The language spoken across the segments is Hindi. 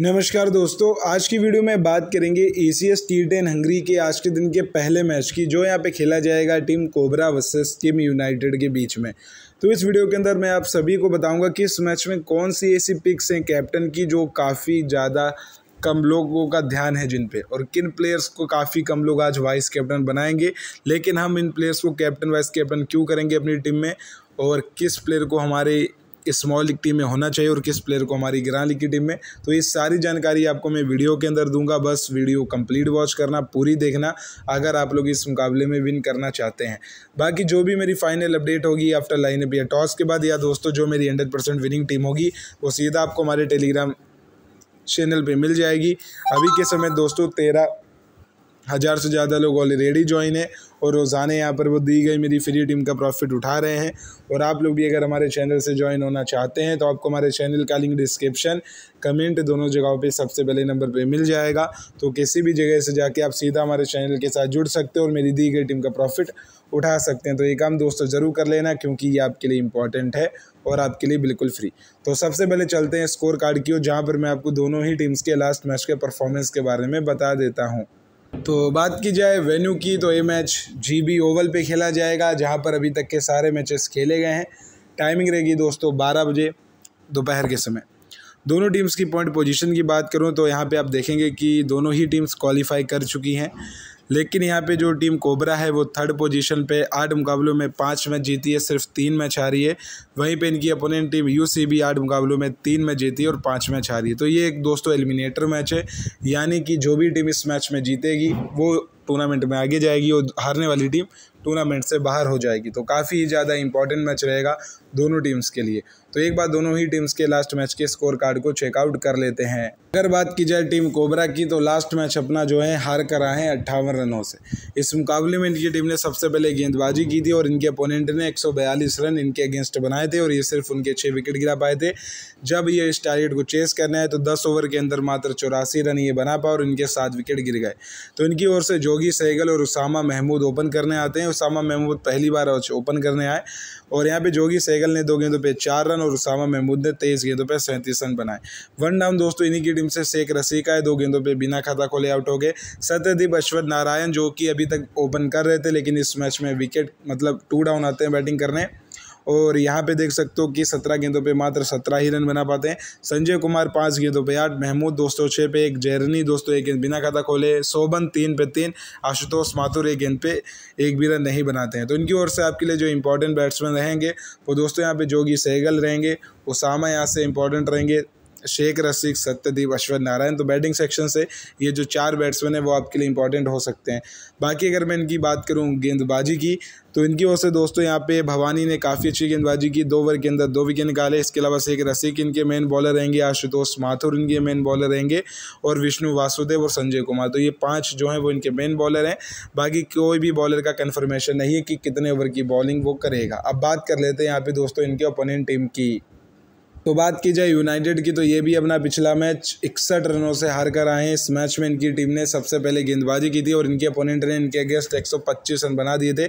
नमस्कार दोस्तों आज की वीडियो में बात करेंगे A C S T ten Hungary के आज के दिन के पहले मैच की जो यहाँ पे खेला जाएगा team Cobra versus team United के बीच में तो इस वीडियो के अंदर मैं आप सभी को बताऊंगा कि इस मैच में कौन सी ऐसी पिक्स हैं कैप्टन की जो काफ़ी ज़्यादा कम लोगों का ध्यान है जिन पे और किन प्लेयर्स को काफ़ी कम लोग आज वाइस कैप्टन बनाएंगे लेकिन हम इन प्लेयर्स को कैप्टन वाइस कैप्टन क्यों करेंगे अपनी टीम में और किस प्लेयर को हमारे स्मॉल लीग टीम में होना चाहिए और किस प्लेयर को हमारी ग्रां लीग की टीम में तो ये सारी जानकारी आपको मैं वीडियो के अंदर दूंगा बस वीडियो कंप्लीट वॉच करना पूरी देखना अगर आप लोग इस मुकाबले में विन करना चाहते हैं बाकी जो भी मेरी फाइनल अपडेट होगी आफ्टर लाइन अप या टॉस के बाद या दोस्तों जो मेरी हंड्रेड परसेंट विनिंग टीम होगी वो सीधा आपको हमारे टेलीग्राम चैनल पर मिल जाएगी अभी के समय दोस्तों तेरह हज़ार से ज़्यादा लोग ऑलरेडी ज्वाइन है और रोज़ाना यहाँ पर वो दी गई मेरी फ्री टीम का प्रॉफिट उठा रहे हैं और आप लोग भी अगर हमारे चैनल से ज्वाइन होना चाहते हैं तो आपको हमारे चैनल का लिंक डिस्क्रिप्शन कमेंट दोनों जगहों पे सबसे पहले नंबर पे मिल जाएगा तो किसी भी जगह से जाके आप सीधा हमारे चैनल के साथ जुड़ सकते हो और मेरी दी गई टीम का प्रॉफिट उठा सकते हैं तो ये काम दोस्तों ज़रूर कर लेना क्योंकि ये आपके लिए इंपॉर्टेंट है और आपके लिए बिल्कुल फ्री तो सबसे पहले चलते हैं स्कोर कार्ड की ओर जहाँ पर मैं आपको दोनों ही टीम्स के लास्ट मैच के परफॉर्मेंस के बारे में बता देता हूँ तो बात की जाए वेन्यू की तो ये मैच जीबी ओवल पे खेला जाएगा जहाँ पर अभी तक के सारे मैचेस खेले गए हैं टाइमिंग रहेगी दोस्तों बारह बजे दोपहर के समय दोनों टीम्स की पॉइंट पोजीशन की बात करूं तो यहाँ पे आप देखेंगे कि दोनों ही टीम्स क्वालिफाई कर चुकी हैं लेकिन यहाँ पे जो टीम कोबरा है वो थर्ड पोजीशन पे आठ मुकाबलों में पाँच मैच जीती है सिर्फ तीन मैच हारी है वहीं पे इनकी अपोनेंट टीम यू सी आठ मुकाबलों में तीन मैच जीती है और पाँच मैच हारी है तो ये एक दोस्तों एलिमिनेटर मैच है यानी कि जो भी टीम इस मैच में जीतेगी वो टूर्नामेंट में आगे जाएगी और हारने वाली टीम टूर्नामेंट से बाहर हो जाएगी तो काफ़ी ज़्यादा इंपॉर्टेंट मैच रहेगा दोनों टीम्स के लिए तो एक बार दोनों ही टीम्स के लास्ट मैच के स्कोर कार्ड को चेकआउट कर लेते हैं अगर बात की जाए टीम कोबरा की तो लास्ट मैच अपना जो है हार कर आए हैं अट्ठावन रनों से इस मुकाबले में इनकी टीम ने सबसे पहले गेंदबाजी की थी और इनके अपोनेंट ने 142 रन इनके अगेंस्ट बनाए थे और ये सिर्फ उनके छः विकेट गिरा पाए थे जब ये इस टारगेट को चेस करना है तो दस ओवर के अंदर मात्र चौरासी रन ये बना पाए और इनके सात विकेट गिर गए तो इनकी ओर से जोगी सहगल और उसामा महमूद ओपन करने आते हैं उसामा महमूद पहली बार ओपन करने आए और यहाँ पे जोगी सहगल ने दो गेंदों पे चार रन और उसामा महमूद ने तेईस गेंदों पे सैंतीस रन बनाए वन डाउन दोस्तों इन्हीं की टीम से शेख रसीका है दो गेंदों पे बिना खाता खोले आउट हो गए सत्यदीप अश्वथ नारायण जो कि अभी तक ओपन कर रहे थे लेकिन इस मैच में विकेट मतलब टू डाउन आते हैं बैटिंग करने और यहाँ पे देख सकते हो कि सत्रह गेंदों पे मात्र सत्रह ही रन बना पाते हैं संजय कुमार पाँच गेंदों पे आठ महमूद दोस्तों छः पे एक जैरनी दोस्तों एक गेंद बिना खाता खोले सोबन तीन पे तीन आशुतोष माथुर एक गेंद पे एक भी रन नहीं बनाते हैं तो इनकी ओर से आपके लिए जो इंपॉर्टेंट बैट्समैन रहेंगे वो दोस्तों यहाँ पे जोगी सहगल रहेंगे उसामा यहाँ से इंपॉर्टेंट रहेंगे शेख रसिक सत्यदीप अश्वथ नारायण तो बैटिंग सेक्शन से ये जो चार बैट्समैन हैं वो आपके लिए इंपॉर्टेंट हो सकते हैं बाकी अगर मैं इनकी बात करूँ गेंदबाजी की तो इनकी ओर से दोस्तों यहाँ पे भवानी ने काफ़ी अच्छी गेंदबाजी की दो ओवर के अंदर दो विकेट निकाले इसके अलावा शेख रसिक इनके मेन बॉलर रहेंगे आशुतोष माथुर इनके मेन बॉलर रहेंगे और विष्णु वासुदेव और संजय कुमार तो ये पाँच जो हैं वो इनके मेन बॉलर हैं बाकी कोई भी बॉलर का कन्फर्मेशन नहीं है कि कितने ओवर की बॉलिंग वो करेगा अब बात कर लेते हैं यहाँ पे दोस्तों इनके ओपोनेंट टीम की तो बात की जाए यूनाइटेड की तो ये भी अपना पिछला मैच इकसठ रनों से हार कर आए इस मैच में इनकी टीम ने सबसे पहले गेंदबाजी की थी और इनके अपोनेंट ने इनके अगेंस्ट 125 रन बना दिए थे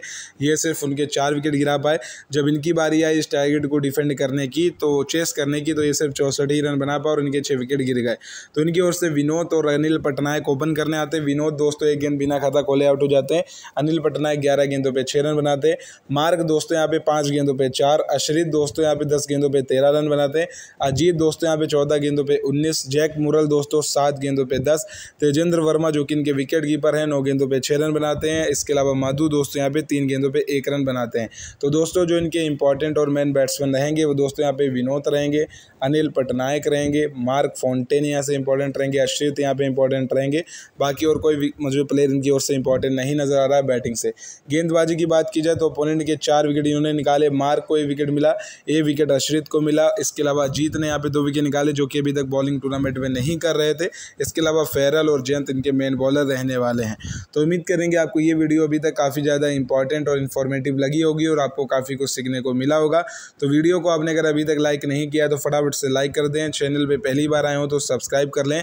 ये सिर्फ उनके चार विकेट गिरा पाए जब इनकी बारी आई इस टारगेट को डिफेंड करने की तो चेस करने की तो ये सिर्फ चौंसठ ही रन बना पाए और इनके छः विकेट गिर गए तो इनकी ओर से विनोद और अनिल पटनायक ओपन करने आते विनोद दोस्तों एक गेंद बिना खाता कॉले आउट हो जाते हैं अनिल पटनायक ग्यारह गेंदों पर छः रन बनाते मार्ग दोस्तों यहाँ पे पाँच गेंदों पर चार अशरित दोस्तों यहाँ पे दस गेंदों पर तेरह रन बनाते अजीत दोस्तों यहाँ पे चौदह गेंदों पे उन्नीस जैक मुरल दोस्तों सात गेंदों पे दस तेजेंद्र वर्मा जो कि इनके विकेट कीपर हैं नौ गेंदों पे छः रन बनाते हैं इसके अलावा मधु दोस्तों यहाँ पे तीन गेंदों पे एक रन बनाते हैं तो दोस्तों जो इनके इंपॉर्टेंट और मेन बैट्समैन रहेंगे वो दोस्तों यहाँ पे विनोद रहेंगे अनिल पटनायक रहेंगे मार्क फाउंटेन यहाँ से इंपॉर्टेंट रहेंगे अश्रित यहाँ पे इंपॉर्टेंट रहेंगे बाकी और कोई मुझे प्लेयर इनकी ओर से इंपॉर्टेंट नहीं नजर आ रहा है बैटिंग से गेंदबाजी की बात की जाए तो अपोनेंट के चार विकेट इन्होंने निकाले मार्क को एक विकेट मिला एक विकेट अश्रित को मिला इसके अलावा जीत ने यहाँ पे दो विकेट निकाले जो कि अभी तक बॉलिंग टूर्नामेंट में नहीं कर रहे थे इसके अलावा फेरल और जयंत इनके मेन बॉलर रहने वाले हैं तो उम्मीद करेंगे आपको ये वीडियो अभी तक काफ़ी ज़्यादा इंपॉर्टेंट और इन्फॉर्मेटिव लगी होगी और आपको काफ़ी कुछ सीखने को मिला होगा तो वीडियो को आपने अगर अभी तक लाइक नहीं किया तो फटाफट से लाइक कर दें चैनल पर पहली बार आए हो तो सब्सक्राइब कर लें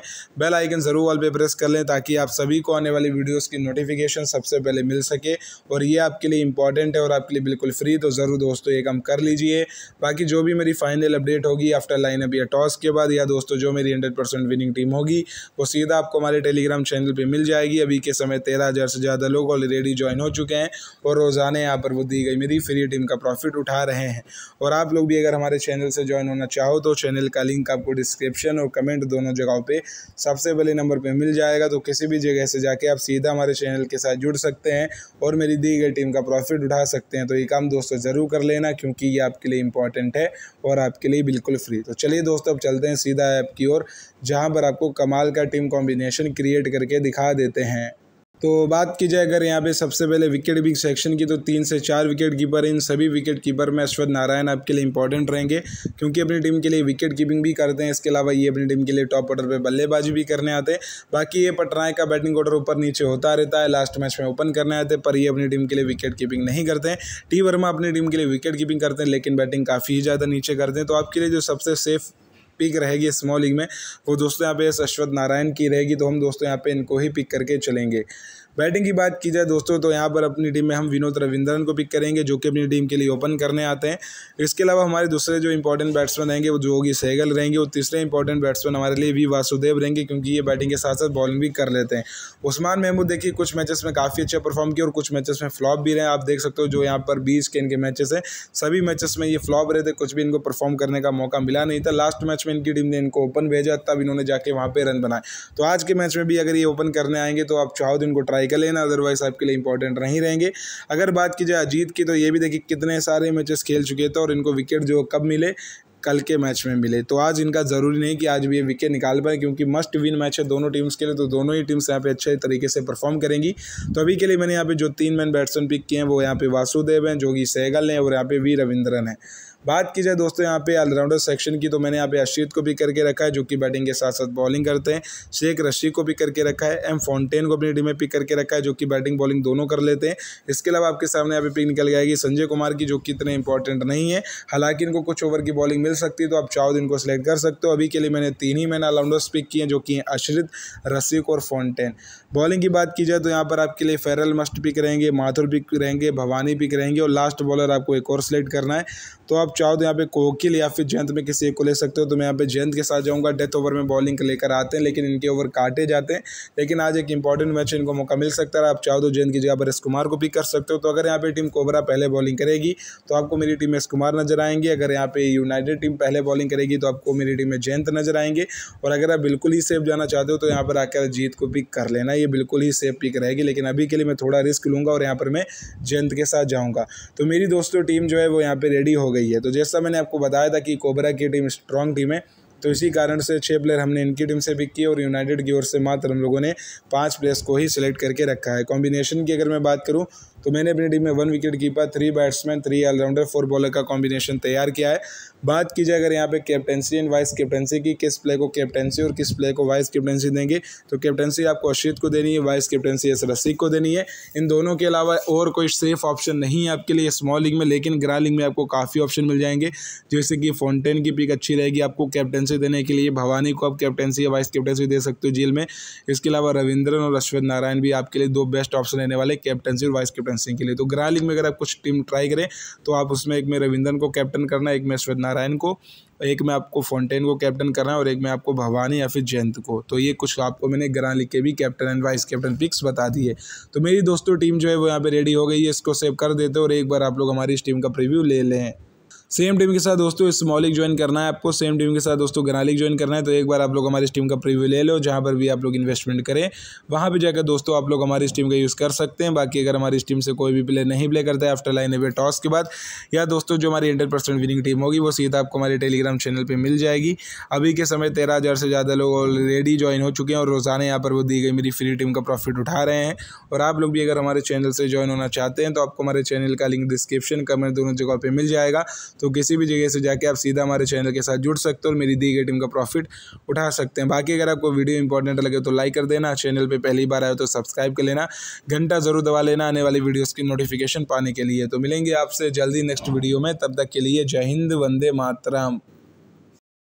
बेल आइकन ज़रूर ऑल पर प्रेस कर लें ताकि आप सभी को आने वाली वीडियोज़ की नोटिफिकेशन सबसे पहले मिल सके और ये आपके लिए इंपॉर्टेंट है और आपके लिए बिल्कुल फ्री तो ज़रूर दोस्तों ये काम कर लीजिए बाकी जो भी मेरी फाइनल अपडेट होगी होगी आफ्टर लाइन अप या टॉस के बाद या दोस्तों जो मेरी हंड्रेड परसेंट विनिंग टीम होगी वो सीधा आपको हमारे टेलीग्राम चैनल पे मिल जाएगी अभी के समय तेरह हज़ार से ज़्यादा लोग ऑलरेडी ज्वाइन हो चुके हैं और रोज़ाना यहाँ पर वो दी गई मेरी फ्री टीम का प्रॉफिट उठा रहे हैं और आप लोग भी अगर हमारे चैनल से ज्वाइन होना चाहो तो चैनल का लिंक आपको डिस्क्रिप्शन और कमेंट दोनों जगहों पर सबसे पहले नंबर पर मिल जाएगा तो किसी भी जगह से जाके आप सीधा हमारे चैनल के साथ जुड़ सकते हैं और मेरी दी गई टीम का प्रॉफिट उठा सकते हैं तो ये काम दोस्तों ज़रूर कर लेना क्योंकि ये आपके लिए इंपॉर्टेंट है और आपके लिए बिल्कुल बिल्कुल फ्री तो चलिए दोस्तों अब चलते हैं सीधा ऐप की ओर जहाँ पर आपको कमाल का टीम कॉम्बिनेशन क्रिएट करके दिखा देते हैं तो बात की जाए अगर यहाँ पे सबसे पहले विकेट बिग सेक्शन की तो तीन से चार विकेट कीपर इन सभी विकेट कीपर में अश्वथ नारायण आपके लिए इंपॉर्टेंट रहेंगे क्योंकि अपनी टीम के लिए विकेट कीपिंग भी करते हैं इसके अलावा ये अपनी टीम के लिए टॉप ऑर्डर पे बल्लेबाजी भी करने आते हैं बाकी ये पटनायक का बैटिंग ऑर्डर ऊपर नीचे होता रहता है लास्ट मैच में ओपन करने आते पर ये अपनी टीम के लिए विकेट कीपिंग नहीं करते हैं टी वर्मा अपनी टीम के लिए विकेट कीपिंग करते हैं लेकिन बैटिंग काफ़ी ज़्यादा नीचे करते हैं तो आपके लिए जो सबसे सेफ पिक रहेगी स्मॉल लीग में वो तो दोस्तों यहाँ पे अश्वत अश्वथ नारायण की रहेगी तो हम दोस्तों यहाँ पे इनको ही पिक करके चलेंगे बैटिंग की बात की जाए दोस्तों तो यहाँ पर अपनी टीम में हम विनोद रविंद्रन को पिक करेंगे जो कि अपनी टीम के लिए ओपन करने आते हैं इसके अलावा हमारे दूसरे जो इंपॉर्टेंट बैट्समैन रहेंगे वो जोगी सहगल रहेंगे और तीसरे इंपॉर्टेंट बैट्समैन हमारे लिए वी वासुदेव रहेंगे क्योंकि ये बैटिंग के साथ साथ बॉलिंग भी कर लेते हैं उस्मान महमूद देखिए कुछ मैचेस में काफ़ी अच्छा परफॉर्म किया और कुछ मैचेस में फ्लॉप भी रहे आप देख सकते हो जो यहाँ पर बीस के इनके मैचेस हैं सभी मैचेस में ये फ्लॉप रहे थे कुछ भी इनको परफॉर्म करने का मौका मिला नहीं था लास्ट मैच में इनकी टीम ने इनको ओपन भेजा तब इन्होंने जाके वहाँ पर रन बनाए तो आज के मैच में भी अगर ये ओपन करने आएंगे तो आप चाहो तो इनको ट्राई ट्राई कर लेना अदरवाइज आपके लिए इंपॉर्टेंट नहीं रहेंगे अगर बात की जाए अजीत की तो ये भी देखिए कितने सारे मैचेस खेल चुके थे तो और इनको विकेट जो कब मिले कल के मैच में मिले तो आज इनका ज़रूरी नहीं कि आज भी ये विकेट निकाल पाए क्योंकि मस्ट विन मैच है दोनों टीम्स के लिए तो दोनों ही टीम्स यहाँ पे अच्छे तरीके से परफॉर्म करेंगी तो अभी के लिए मैंने यहाँ पे जो तीन मैन बैट्समैन पिक किए हैं वो यहाँ पे वासुदेव हैं जोगी सहगल हैं और यहाँ पे वी रविंद्रन हैं बात की जाए दोस्तों यहाँ पे ऑलराउंडर सेक्शन की तो मैंने यहाँ पे अर्शीद को भी करके रखा है जो कि बैटिंग के साथ साथ बॉलिंग करते हैं शेख रशीद को भी करके रखा है एम फाउंटेन को अपनी टीम में पिक करके रखा है जो कि बैटिंग बॉलिंग दोनों कर लेते हैं इसके अलावा आपके सामने यहाँ पे पिक निकल जाएगी संजय कुमार की जो कि इतने इंपॉर्टेंट नहीं है हालांकि इनको कुछ ओवर की बॉलिंग मिल सकती है तो आप चाहो तो इनको सेलेक्ट कर सकते हो अभी के लिए मैंने तीन ही मैंने ऑलराउंडर्स पिक किए हैं जो कि हैं अशरित रसीक और फाउंटेन बॉलिंग की बात की जाए तो यहाँ पर आपके लिए फेरल मस्ट पिक रहेंगे माथुर पिक रहेंगे भवानी पिक रहेंगे और लास्ट बॉलर आपको एक और सेलेक्ट करना है तो आप चाहो तो यहाँ पे कोकिल या फिर जयंत में किसी एक को ले सकते हो तो मैं यहाँ पे जयंत के साथ जाऊँगा डेथ ओवर में बॉलिंग लेकर आते हैं लेकिन इनके ओवर काटे जाते हैं लेकिन आज एक इंपॉर्टेंट मैच इनको मौका मिल सकता है आप चाहो तो जयंत की जगह पर एस कुमार को पिक कर सकते हो तो अगर यहाँ पे टीम कोबरा पहले बॉलिंग करेगी तो आपको मेरी टीम एस कुमार नजर आएंगे अगर यहाँ पे यूनाइटेड टीम पहले बॉलिंग करेगी तो आपको मेरी टीम में जयंत नजर आएंगे और अगर आप बिल्कुल ही सेफ जाना चाहते हो तो यहाँ पर आकर जीत को पिक कर लेना ये बिल्कुल ही सेफ पिक रहेगी लेकिन अभी के लिए मैं थोड़ा रिस्क लूँगा और यहाँ पर मैं जयंत के साथ जाऊँगा तो मेरी दोस्तों टीम जो है वो यहाँ पर रेडी हो गई है तो जैसा मैंने आपको बताया था कि कोबरा की टीम स्ट्रॉन्ग टीम है तो इसी कारण से छः प्लेयर हमने इनकी टीम से पिक किए और यूनाइटेड की ओर से मात्र हम लोगों ने पाँच प्लेयर्स को ही सिलेक्ट करके रखा है कॉम्बिनेशन की अगर मैं बात करूँ तो मैंने अपनी टीम में one wicket keeper three batsman three allrounder four bowler का कॉम्बिनेशन तैयार किया है बात की जाए अगर यहाँ पे कैप्टनसी एंड वाइस कैप्टनसी की किस प्ले को कैप्टनसी और किस प्ले को वाइस कैप्टनसी देंगे तो कैप्टनसी आपको अशीत को देनी है वाइस कैप्टनसी एस रसिक को देनी है इन दोनों के अलावा और कोई सेफ ऑप्शन नहीं है आपके लिए स्मॉल लीग में लेकिन ग्रा लीग में आपको काफ़ी ऑप्शन मिल जाएंगे जैसे कि फाउंटेन की पिक अच्छी रहेगी आपको कैप्टनसी देने के लिए भवानी को आप कैप्टनसी या वाइस कैप्टनसी दे सकते हो जेल में इसके अलावा रविंद्रन और अश्वथ नारायण भी आपके लिए दो बेस्ट ऑप्शन रहने वाले कैप्टनसी और वाइस कैप्टन कैप्टनसी के लिए तो ग्रह लीग में अगर आप कुछ टीम ट्राई करें तो आप उसमें एक में रविंद्रन को कैप्टन करना है एक में अश्वथ नारायण को एक में आपको फोनटेन को कैप्टन करना है और एक में आपको भवानी या फिर जयंत को तो ये कुछ आपको मैंने ग्रां लीग के भी captain and vice captain picks बता दिए तो मेरी दोस्तों टीम जो है वो यहाँ पे रेडी हो गई है इसको सेव कर देते और एक बार आप लोग हमारी इस टीम का प्रीव्यू ले लें सेम टीम के साथ दोस्तों स्मॉलिक ज्वाइन करना है आपको सेम टीम के साथ दोस्तों गनालिक ज्वाइन करना है तो एक बार आप लोग हमारी इस टीम का प्रीव्यू ले लो जहाँ पर भी आप लोग इन्वेस्टमेंट करें वहाँ पर जाकर दोस्तों आप लोग हमारी इस टीम का यूज़ कर सकते हैं बाकी अगर हमारी इस टीम से कोई भी प्ले नहीं प्ले करता है आफ्टर लाइन एवे टॉस के बाद या दोस्तों जो हमारी हंड्रेड विनिंग टीम होगी वो सीधा आपको हमारे टेलीग्राम चैनल पर मिल जाएगी अभी के समय तेरह हज़ार से ज़्यादा लोग ऑलरेडी ज्वाइन हो चुके हैं और रोज़ाना यहाँ पर वो दी गई मेरी फ्री टीम का प्रॉफिट उठा रहे हैं और आप लोग भी अगर हमारे चैनल से ज्वाइन होना चाहते हैं तो आपको हमारे चैनल का लिंक डिस्क्रिप्शन कमेंट दोनों जगह पर मिल जाएगा तो किसी भी जगह से जाके आप सीधा हमारे चैनल के साथ जुड़ सकते हो और मेरी दी गई टीम का प्रॉफिट उठा सकते हैं बाकी अगर आपको वीडियो इंपॉर्टेंट लगे तो लाइक कर देना चैनल पर पहली बार आए तो सब्सक्राइब कर लेना घंटा ज़रूर दबा लेना आने वाली वीडियोज़ की नोटिफिकेशन पाने के लिए तो मिलेंगे आपसे जल्दी नेक्स्ट वीडियो में तब तक के लिए जय हिंद वंदे मातरम